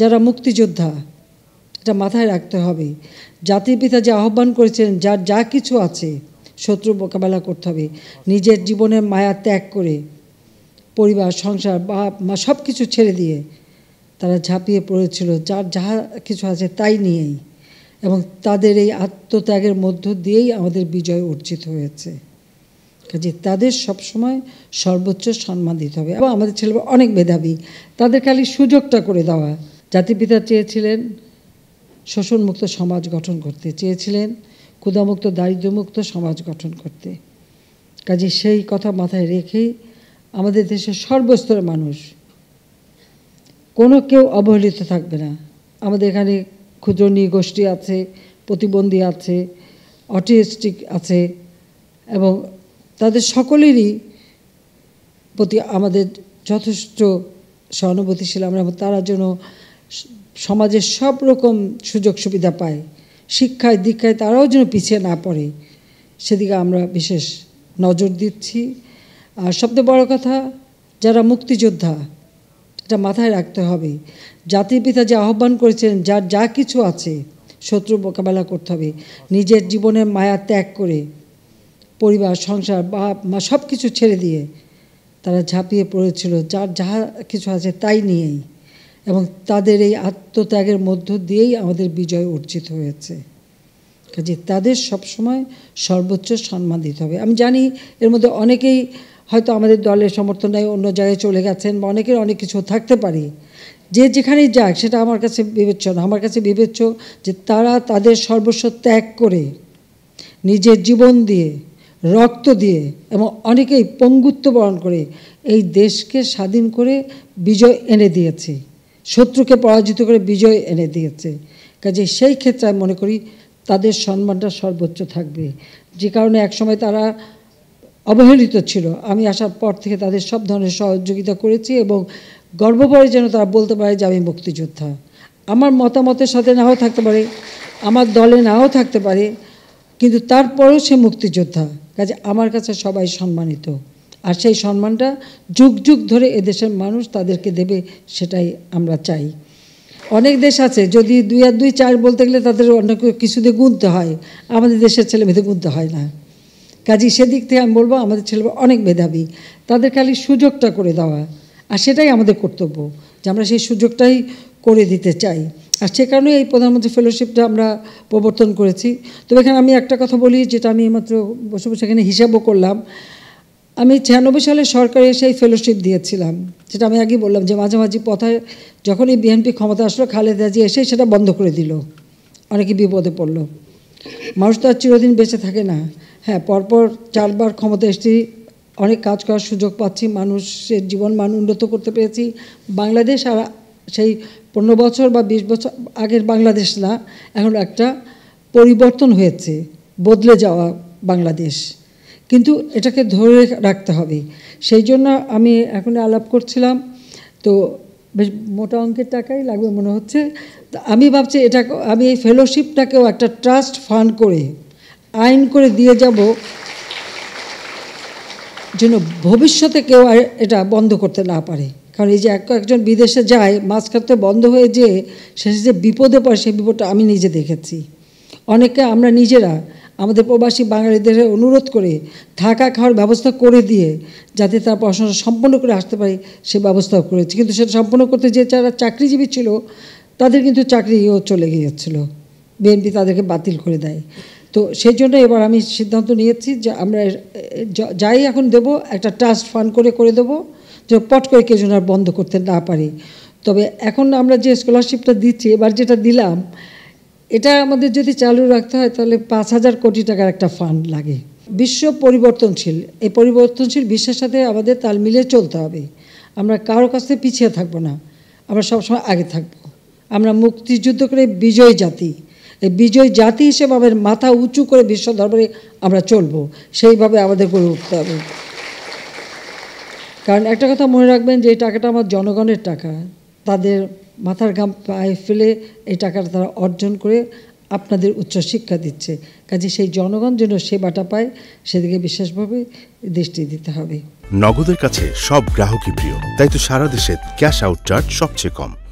যারা মুক্তিযোদ্ধা এটা মাথায় রাখতে হবে জাতির পিতা যে আহ্বান করেছেন যার যা কিছু আছে শত্রু মোকাবেলা করতে হবে নিজের জীবনের মায়া ত্যাগ করে পরিবার সংসার বাপ মা সব কিছু ছেড়ে দিয়ে তারা ঝাঁপিয়ে পড়েছিল যার যা কিছু আছে তাই নিয়েই এবং তাদের এই আত্মত্যাগের মধ্য দিয়েই আমাদের বিজয় অর্জিত হয়েছে কাজে তাদের সবসময় সর্বোচ্চ সম্মান দিতে হবে এবং আমাদের ছেলে অনেক মেধাবী তাদের খালি সুযোগটা করে দেওয়া জাতিপিতা চেয়েছিলেন শোষণমুক্ত সমাজ গঠন করতে চেয়েছিলেন ক্ষুধামুক্ত দারিদ্রমুক্ত সমাজ গঠন করতে কাজে সেই কথা মাথায় রেখেই আমাদের দেশের সর্বস্তরের মানুষ কোনো কেউ অবহেলিত থাকবে না আমাদের এখানে ক্ষুদ্র গোষ্ঠী আছে প্রতিবন্ধী আছে অটিস্টিক আছে এবং তাদের সকলেরই প্রতি আমাদের যথেষ্ট সহানুভূতিশীল আমরা তারা যেন সমাজের সব রকম সুযোগ সুবিধা পায় শিক্ষায় দীক্ষায় তারাও যেন পিছিয়ে না পড়ে সেদিকে আমরা বিশেষ নজর দিচ্ছি আর সবচেয়ে বড় কথা যারা মুক্তিযোদ্ধা এটা মাথায় রাখতে হবে জাতির পিতা যে আহ্বান করেছেন যার যা কিছু আছে শত্রু মোকাবেলা করতে হবে নিজের জীবনের মায়া ত্যাগ করে পরিবার সংসার বাপ মা সব কিছু ছেড়ে দিয়ে তারা ঝাঁপিয়ে পড়েছিল যার যা কিছু আছে তাই নিয়েই এবং তাদের এই আত্মত্যাগের মধ্য দিয়েই আমাদের বিজয় অর্জিত হয়েছে কাজে তাদের সবসময় সর্বোচ্চ সম্মান দিতে হবে আমি জানি এর মধ্যে অনেকেই হয়তো আমাদের দলের নেয় অন্য জায়গায় চলে গেছেন বা অনেকের অনেক কিছু থাকতে পারে যে যেখানেই যাক সেটা আমার কাছে বিবেচ্য না আমার কাছে বিবেচ্য যে তারা তাদের সর্বস্ব ত্যাগ করে নিজের জীবন দিয়ে রক্ত দিয়ে এবং অনেকেই পঙ্গুত্ব বরণ করে এই দেশকে স্বাধীন করে বিজয় এনে দিয়েছে শত্রুকে পরাজিত করে বিজয় এনে দিয়েছে কাজে সেই ক্ষেত্রে আমি মনে করি তাদের সম্মানটা সর্বোচ্চ থাকবে যে কারণে একসময় তারা অবহেলিত ছিল আমি আসার পর থেকে তাদের সব ধরনের সহযোগিতা করেছি এবং গর্ব যেন তারা বলতে পারে যে আমি মুক্তিযোদ্ধা আমার মতামতের সাথে নাও থাকতে পারে আমার দলে নাও থাকতে পারে কিন্তু তারপরেও সে মুক্তিযোদ্ধা কাজে আমার কাছে সবাই সম্মানিত আর সেই সম্মানটা যুগ যুগ ধরে এদেশের মানুষ তাদেরকে দেবে সেটাই আমরা চাই অনেক দেশ আছে যদি দুই আর দুই চার বলতে গেলে তাদের অনেক কিছু দিয়ে গুনতে হয় আমাদের দেশের ছেলে মেয়েদের গুনতে হয় না কাজী সেদিক থেকে আমি বলবো আমাদের ছেলে অনেক মেধাবী তাদের খালি সুযোগটা করে দেওয়া আর সেটাই আমাদের কর্তব্য যে আমরা সেই সুযোগটাই করে দিতে চাই আর সে কারণে এই প্রধানমন্ত্রী ফেলোশিপটা আমরা প্রবর্তন করেছি তবে এখানে আমি একটা কথা বলি যেটা আমি মাত্র বসে বসে এখানে হিসাবও করলাম আমি ছিয়ানব্বই সালে সরকারে সেই ফেলোশিপ দিয়েছিলাম যেটা আমি আগে বললাম যে মাঝামাঝি পথে যখনই বিএনপি ক্ষমতা আসলো খালেদা জি এসে সেটা বন্ধ করে দিল অনেকে বিপদে পড়লো মানুষ তো আর চিরদিন বেঁচে থাকে না হ্যাঁ পরপর চারবার ক্ষমতা এসেছি অনেক কাজ করার সুযোগ পাচ্ছি মানুষের জীবন মান উন্নত করতে পেরেছি বাংলাদেশ আর সেই পনেরো বছর বা বিশ বছর আগের বাংলাদেশ না এখন একটা পরিবর্তন হয়েছে বদলে যাওয়া বাংলাদেশ কিন্তু এটাকে ধরে রাখতে হবে সেই জন্য আমি এখন আলাপ করছিলাম তো বেশ মোটা অঙ্কের টাকাই লাগবে মনে হচ্ছে আমি ভাবছি এটা আমি এই ফেলোশিপটাকেও একটা ট্রাস্ট ফান্ড করে আইন করে দিয়ে যাব যেন ভবিষ্যতে কেউ এটা বন্ধ করতে না পারে কারণ এই যে এক একজন বিদেশে যায় মাছ খাতে বন্ধ হয়ে যেয়ে শেষে যে বিপদে পড়ে সেই বিপদটা আমি নিজে দেখেছি অনেকে আমরা নিজেরা আমাদের প্রবাসী বাঙালিদের অনুরোধ করে থাকা খাওয়ার ব্যবস্থা করে দিয়ে যাতে তারা পড়াশোনা সম্পন্ন করে আসতে পারে সে ব্যবস্থাও করেছে কিন্তু সেটা সম্পন্ন করতে যে যারা চাকরিজীবী ছিল তাদের কিন্তু চাকরিও চলে গিয়েছিল বিএনপি তাদেরকে বাতিল করে দেয় তো সেই জন্য এবার আমি সিদ্ধান্ত নিয়েছি যে আমরা যাই এখন দেব একটা ট্রাস্ট ফান্ড করে করে দেবো যে পট করে কেউ যেন আর বন্ধ করতে না পারি তবে এখন আমরা যে স্কলারশিপটা দিচ্ছি এবার যেটা দিলাম এটা আমাদের যদি চালু রাখতে হয় তাহলে পাঁচ হাজার কোটি টাকার একটা ফান্ড লাগে বিশ্ব পরিবর্তনশীল এই পরিবর্তনশীল বিশ্বের সাথে আমাদের তাল মিলিয়ে চলতে হবে আমরা কারো কাছে পিছিয়ে থাকবো না আমরা সবসময় আগে থাকবো আমরা মুক্তিযুদ্ধ করে বিজয় জাতি এই বিজয় জাতি হিসেবে আমাদের মাথা উঁচু করে বিশ্ব দরবারে আমরা চলবো সেইভাবে আমাদের গড়ে উঠতে হবে কারণ একটা কথা মনে রাখবেন যে এই টাকাটা আমার জনগণের টাকা তাদের মাথার গাম পায়ে ফেলে এই টাকাটা তারা অর্জন করে আপনাদের উচ্চশিক্ষা দিচ্ছে কাজে সেই জনগণ যেন সেবাটা পায় সেদিকে বিশেষভাবে দৃষ্টি দিতে হবে নগদের কাছে সব গ্রাহকই প্রিয় তাই তো সারা দেশে ক্যাশ আউট চার্জ সবচেয়ে কম